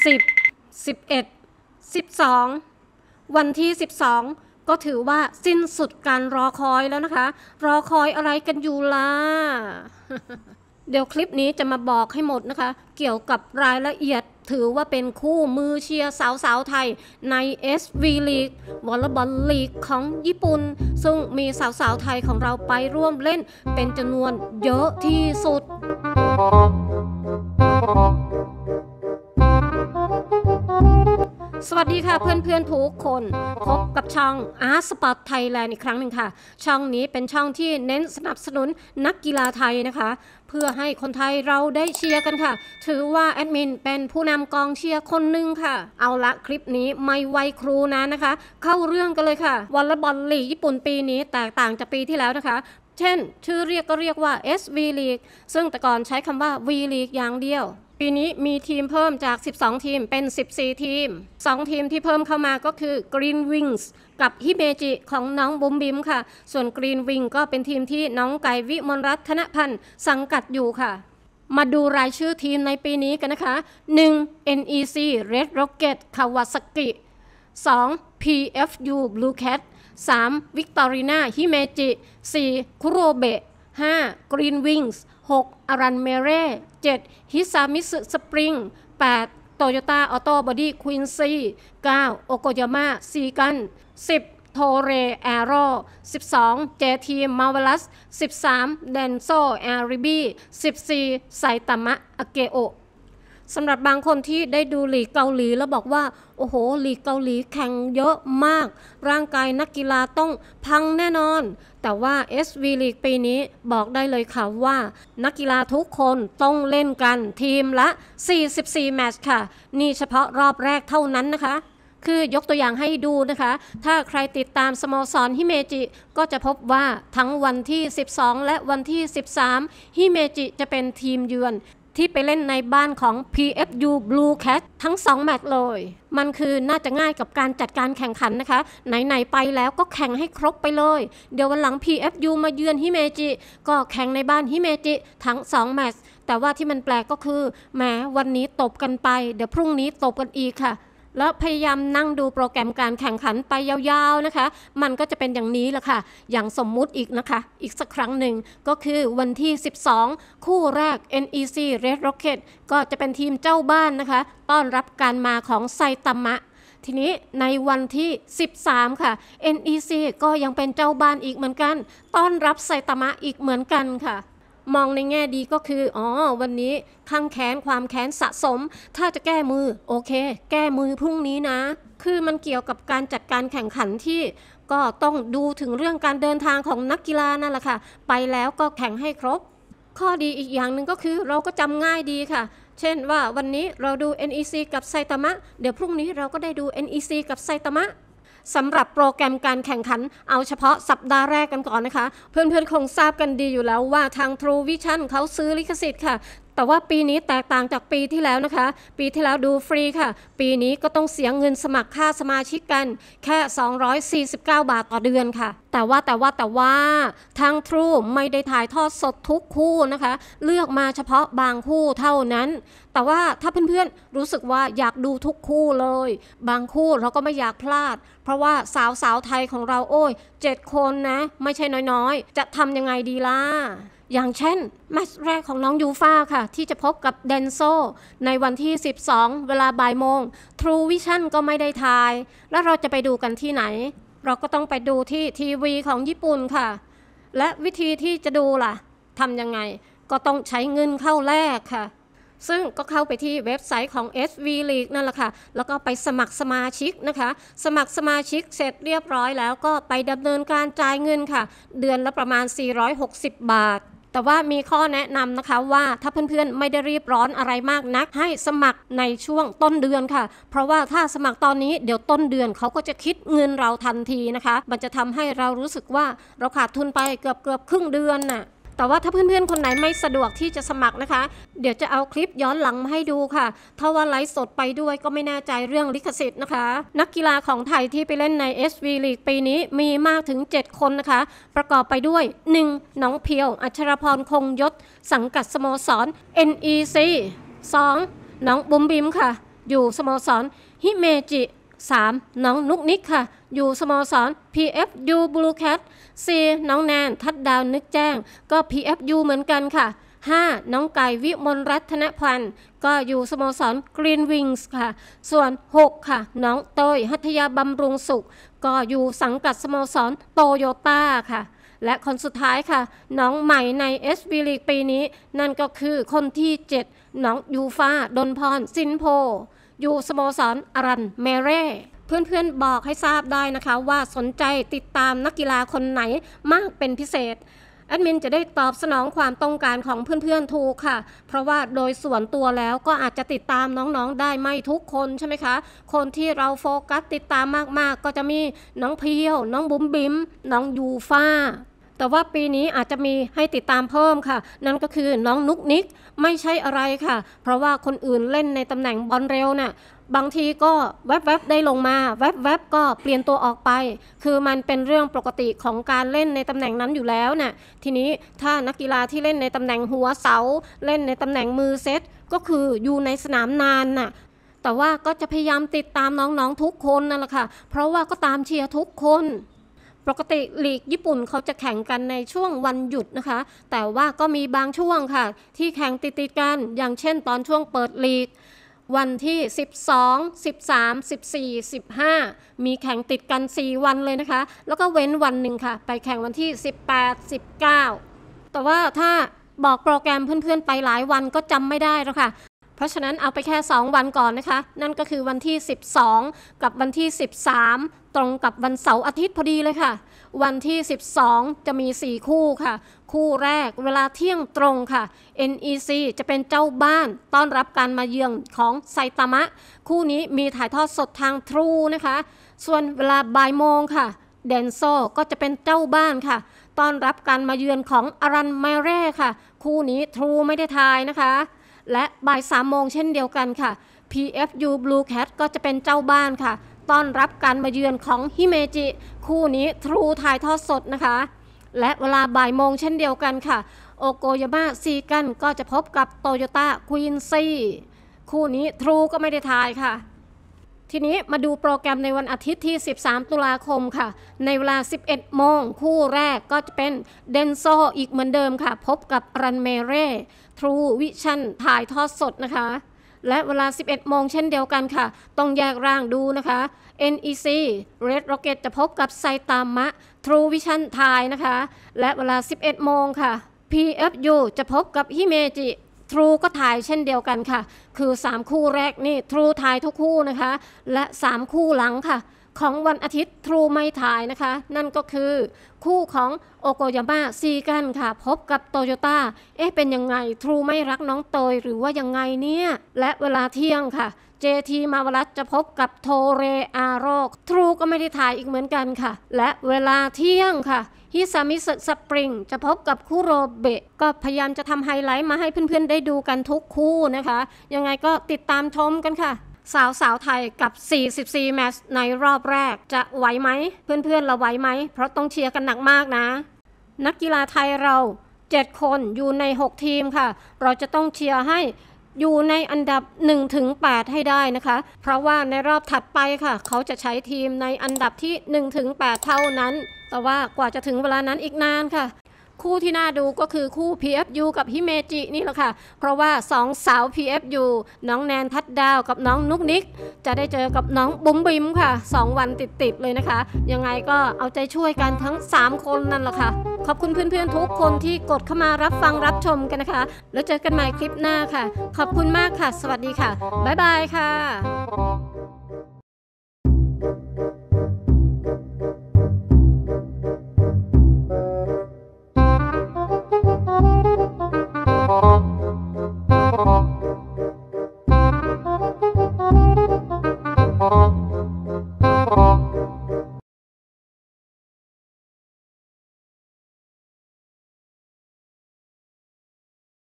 10 11 12 วันที่ 12 ก็ถือว่าสิ้นสุดการรอคอยแล้วนะคะ รอคอยอะไรกันอยู่ล่ะ เดี๋ยวคลิปนี้จะมาบอกให้หมดนะคะ เกี่ยวกับรายละเอียดถือว่าเป็นคู่มือเชียร์สาวๆไทยใน SV League วอลเลย์บอลลีกของญี่ปุ่น ซึ่งมีสาวๆไทยของเราไปร่วมเล่นเป็นจำนวนเยอะที่สุดสวัสดีค่ะเพื่อนเพื่อนทุกคนพบกับช่อง Art Spot Thailand อีกครั้งหนึ่งค่ะ ช่องนี้เป็นช่องที่เน้นสนับสนุนนักกีฬาไทยนะคะ เพื่อให้คนไทยเราได้เชียร์กันค่ะ ถือว่าแอดมินเป็นผู้นำกองเชียร์คนหนึ่งค่ะ เอาละคลิปนี้ไม่ไวครูนะนะคะ เข้าเรื่องกันเลยค่ะวอลเลย์บอลลีกญี่ปุ่นปีนี้แตกต่างจากปีที่แล้วนะคะ เช่น ชื่อเรียกก็เรียกว่า SV League ซึ่งแต่ก่อนใช้คำว่า V League อย่างเดียวปีนี้มีทีมเพิ่มจาก 12 ทีมเป็น 14 ทีม 2 ทีมที่เพิ่มเข้ามาก็คือ Green Wings กับฮิเมจิของน้องบุมบิมค่ะ ส่วน Green Wing ก็เป็นทีมที่น้องไก่วิมลรัตนนพันธ์ สังกัดอยู่ค่ะ มาดูรายชื่อทีมในปีนี้กันนะคะ 1. NEC Red Rocket Kawasaki 2. PFU Blue Cat 3. Victorina Himeji 4. Kurobe 5. Green Wings 6อารันเมเร่7ฮิซามิสสปริง8โตโยต้าออโต้บอดี้ควินซี9โอโกยาม่าซีกัน10 โทเรแอโร่12 เจทีมาวลัส 13เดนโซแอริบี้14ไซตามะอเกโอสำหรับบางคนที่ได้ดูหลีกเกาหลีแล้วบอกว่า โอ้โหหลีกเกาหลีแข่งเยอะมาก ร่างกายนักกีฬาต้องพังแน่นอน แต่ว่า SV ลีกปีนี้บอกได้เลยค่ะว่า นักกีฬาทุกคนต้องเล่นกัน ทีมละ 44 แมตช์ค่ะ นี่เฉพาะรอบแรกเท่านั้นนะคะ คือยกตัวอย่างให้ดูนะคะ ถ้าใครติดตามสโมสรฮิเมจิก็จะพบว่าทั้งวันที่ 12 และวันที่ 13 ฮิเมจิจะเป็นทีมเยือนที่ไปเล่นในบ้านของ PFU Blue Cat ทั้ง 2 แมตช์เลย มันคือน่าจะง่ายกับการจัดการแข่งขันนะคะ ไหนๆไปแล้วก็แข่งให้ครบไปเลย เดี๋ยววันหลัง PFU มาเยือนฮิเมจิ ก็แข่งในบ้านฮิเมจิทั้ง 2 แมตช์ แต่ว่าที่มันแปลกก็คือ แม้วันนี้ตบกันไป เดี๋ยวพรุ่งนี้ตบกันอีกค่ะแล้วพยายามนั่งดูโปรแกรมการแข่งขันไปยาวๆนะคะ มันก็จะเป็นอย่างนี้แหละค่ะ อย่างสมมุติอีกนะคะ อีกสักครั้งหนึ่งก็คือวันที่ 12 คู่แรก NEC Red Rocket ก็จะเป็นทีมเจ้าบ้านนะคะ ต้อนรับการมาของไซตามะ ทีนี้ในวันที่ 13 ค่ะ NEC ก็ยังเป็นเจ้าบ้านอีกเหมือนกัน ต้อนรับไซตามะอีกเหมือนกันค่ะมองในแง่ดีก็คือ อ๋อ วันนี้ข้างแค้นความแค้นสะสม ถ้าจะแก้มือโอเค แก้มือพรุ่งนี้นะ คือมันเกี่ยวกับการจัดการแข่งขันที่ก็ต้องดูถึงเรื่องการเดินทางของนักกีฬานั่นแหละค่ะ ไปแล้วก็แข่งให้ครบ ข้อดีอีกอย่างหนึ่งก็คือเราก็จำง่ายดีค่ะ เช่นว่าวันนี้เราดู NEC กับไซตามะ เดี๋ยวพรุ่งนี้เราก็ได้ดู NEC กับไซตามะสำหรับโปรแกรมการแข่งขัน เอาเฉพาะสัปดาห์แรกกันก่อนนะคะ เพื่อนๆ คงทราบกันดีอยู่แล้วว่าทาง True Vision เขาซื้อลิขสิทธิ์ค่ะแต่ว่าปีนี้แตกต่างจากปีที่แล้วนะคะ ปีที่แล้วดูฟรีค่ะ ปีนี้ก็ต้องเสียเงินสมัครค่าสมาชิกกัน แค่ 249 บาทต่อเดือนค่ะ แต่ว่าแต่ว่าแต่ว่า ทาง True ไม่ได้ถ่ายทอดสดทุกคู่นะคะ เลือกมาเฉพาะบางคู่เท่านั้น แต่ว่าถ้าเพื่อนๆรู้สึกว่าอยากดูทุกคู่เลย บางคู่เราก็ไม่อยากพลาด เพราะว่าสาวสาวไทยของเราโอ้ยเจ็ดคนนะ ไม่ใช่น้อยๆ จะทำยังไงดีล่ะอย่างเช่น แมตช์แรกของน้องยูฟาค่ะ ที่จะพบกับเดนโซในวันที่ 12 เวลาบ่ายโมง True Vision ก็ไม่ได้ทาย แล้วเราจะไปดูกันที่ไหน เราก็ต้องไปดูที่ทีวีของญี่ปุ่นค่ะ และวิธีที่จะดูล่ะทำยังไงก็ต้องใช้เงินเข้าแลกค่ะ ซึ่งก็เข้าไปที่เว็บไซต์ของ SV League นั่นแหละค่ะ แล้วก็ไปสมัครสมาชิกนะคะ สมัครสมาชิกเสร็จเรียบร้อยแล้ว ก็ไปดำเนินการจ่ายเงินค่ะ เดือนละประมาณ 460 บาทแต่ว่ามีข้อแนะนำนะคะว่าถ้าเพื่อนๆไม่ได้รีบร้อนอะไรมากนักให้สมัครในช่วงต้นเดือนค่ะ เพราะว่าถ้าสมัครตอนนี้เดี๋ยวต้นเดือนเขาก็จะคิดเงินเราทันทีนะคะ มันจะทำให้เรารู้สึกว่าเราขาดทุนไปเกือบเกือบครึ่งเดือนน่ะแต่ว่าถ้าเพื่อนๆ คนไหนไม่สะดวกที่จะสมัครนะคะ เดี๋ยวจะเอาคลิปย้อนหลังมาให้ดูค่ะ ถ้าว่าไลฟ์สดไปด้วยก็ไม่แน่ใจเรื่องลิขสิทธิ์นะคะ นักกีฬาของไทยที่ไปเล่นใน SV League ปีนี้มีมากถึง 7 คนนะคะ ประกอบไปด้วย 1. น้องเพียว อัชรพรคงยศ สังกัดสโมสร NEC 2. น้องบุ๋มบิมค่ะ อยู่สโมสรฮิเมจิ 3. น้องนุกนิกค่ะอยู่ สโมสร PFU Blue Cat 4. น้องแนนทัดดาวนึกแจ้ง ก็ PFU เหมือนกันค่ะ 5. น้องไก่วิมลรัตนพันธ์ก็อยู่ สโมสร r e e n Wings ค่ะ ส่วน 6 ค่ะ น้องโตยหัทยาบำรุงสุข ก็อยู่สังกัด สโมสรโตโยต้าค่ะ และคนสุดท้ายค่ะ น้องใหม่ใน s v League ปีนี้ นั่นก็คือคนที่ 7 น้องยูฟาดนพรสินโพ อยู่สโมสรอรันเมเร่เพื่อนๆบอกให้ทราบได้นะคะ ว่าสนใจติดตามนักกีฬาคนไหนมากเป็นพิเศษแอดมินจะได้ตอบสนองความต้องการของเพื่อนๆถูกค่ะ เพราะว่าโดยส่วนตัวแล้วก็อาจจะติดตามน้องๆได้ไม่ทุกคนใช่ไหมคะ คนที่เราโฟกัสติดตามมากๆ ก็จะมีน้องเพียว น้องบุ๋มบิ๋มน้องยูฟ้าแต่ว่าปีนี้อาจจะมีให้ติดตามเพิ่มค่ะ นั่นก็คือน้องนุกนิกไม่ใช่อะไรค่ะ เพราะว่าคนอื่นเล่นในตำแหน่งบอลเร็วนะ่ะบางทีก็แวบๆได้ลงมา แวบๆก็เปลี่ยนตัวออกไป คือมันเป็นเรื่องปกติของการเล่นในตำแหน่งนั้นอยู่แล้วนะ่ะทีนี้ถ้านักกีฬาที่เล่นในตำแหน่งหัวเสาเล่นในตำแหน่งมือเซตก็คืออยู่ในสนามนานน่ะ แต่ว่าก็จะพยายามติดตามน้องๆทุกคนนั่นแหละค่ะ เพราะว่าก็ตามเชียร์ทุกคน ปกติลีกญี่ปุ่นเขาจะแข่งกันในช่วงวันหยุดนะคะ แต่ว่าก็มีบางช่วงค่ะที่แข่งติดๆกัน อย่างเช่นตอนช่วงเปิดลีกวันที่ 12 13 14 15 มีแข่งติดกัน 4 วันเลยนะคะ แล้วก็เว้นวันหนึ่งค่ะ ไปแข่งวันที่ 18 19 แต่ว่าถ้าบอกโปรแกรมเพื่อนๆ ไปหลายวันก็จำไม่ได้แล้วค่ะ เพราะฉะนั้นเอาไปแค่ 2 วันก่อนนะคะ นั่นก็คือวันที่ 12 กับวันที่ 13 ตรงกับวันเสาร์อาทิตย์พอดีเลยค่ะวันที่ 12 จะมี 4 คู่ค่ะ คู่แรกเวลาเที่ยงตรงค่ะ NEC จะเป็นเจ้าบ้าน ต้อนรับการมาเยือนของไซตามะคู่นี้มีถ่ายทอดสดทางทรูนะคะ ส่วนเวลาบ่ายโมงค่ะเดนโซก็จะเป็นเจ้าบ้านค่ะ ต้อนรับการมาเยือนของอารันไมเร่ค่ะ คู่นี้ทรูไม่ได้ทายนะคะ และบ่ายสามโมงเช่นเดียวกันค่ะ PFU Blue Cat ก็จะเป็นเจ้าบ้านค่ะต้อนรับการมาเยือนของฮิเมจิ คู่นี้ทรูถ่ายทอดสดนะคะ และเวลาบ่ายโมงเช่นเดียวกันค่ะโอโกยาม่าซีกันก็จะพบกับโตโยต้าควีนซีคู่นี้ทรูก็ไม่ได้ถ่ายค่ะ ทีนี้มาดูโปรแกรมในวันอาทิตย์ที่ 13 ตุลาคมค่ะ ในเวลา 11 โมง คู่แรกก็จะเป็นเดนโซ อีกเหมือนเดิมค่ะ พบกับรันเมเร่ทรูวิชันถ่ายทอดสดนะคะและเวลา 11โมงเช่นเดียวกันค่ะ ต้องแยกร่างดูนะคะ NEC Red Rocket จะพบกับไซตามะ True Vision h a ยนะคะ และเวลา 11โมงค่ะ PFU จะพบกับฮิเมจิทรูก็ถ่ายเช่นเดียวกันค่ะ คือ 3 คู่แรกนี่ทรูถ่ายทุกคู่นะคะ และ 3 คู่หลังค่ะของวันอาทิตย์ทรูไม่ถ่ายนะคะ นั่นก็คือคู่ของโอโกยาม่าซีกันค่ะ พบกับโตโยต้าเอ๊ะเป็นยังไงทรูไม่รักน้องเตยหรือว่ายังไงเนี่ย และเวลาเที่ยงค่ะ JT มาวรัตจะพบกับโทเรอาโรกทรูก็ไม่ได้ถ่ายอีกเหมือนกันค่ะ และเวลาเที่ยงค่ะฮิซามิสสปริงจะพบกับคู่โรเบะ ก็พยายามจะทำไฮไลท์มาให้เพื่อนๆ ได้ดูกันทุกคู่นะคะ ยังไงก็ติดตามชมกันค่ะสาวสาวไทยกับ 44แมตช์ในรอบแรกจะไหวไหมเพื่อนๆเราไหวไหมเพราะต้องเชียร์กันหนักมากนะ นักกีฬาไทยเรา 7 คนอยู่ใน 6 ทีมค่ะ เราจะต้องเชียร์ให้อยู่ในอันดับ1-8ถึงให้ได้นะคะ เพราะว่าในรอบถัดไปค่ะ เขาจะใช้ทีมในอันดับที่1-8ถึงเท่านั้น แต่ว่ากว่าจะถึงเวลานั้นอีกนานค่ะคู่ที่น่าดูก็คือคู่ PFU กับฮิเมจินี่แหละค่ะ เพราะว่าสองสาว PFU น้องแนนทัดดาวกับน้องนุกนิก จะได้เจอกับน้องบุ๋มบิมค่ะ 2 วันติด ๆ เลยนะคะ ยังไงก็เอาใจช่วยกันทั้ง 3 คนนั่นแหละค่ะ ขอบคุณเพื่อนๆทุกคนที่กดเข้ามารับฟังรับชมกันนะคะ แล้วเจอกันใหม่คลิปหน้าค่ะ ขอบคุณมากค่ะ สวัสดีค่ะบ๊ายบายค่ะ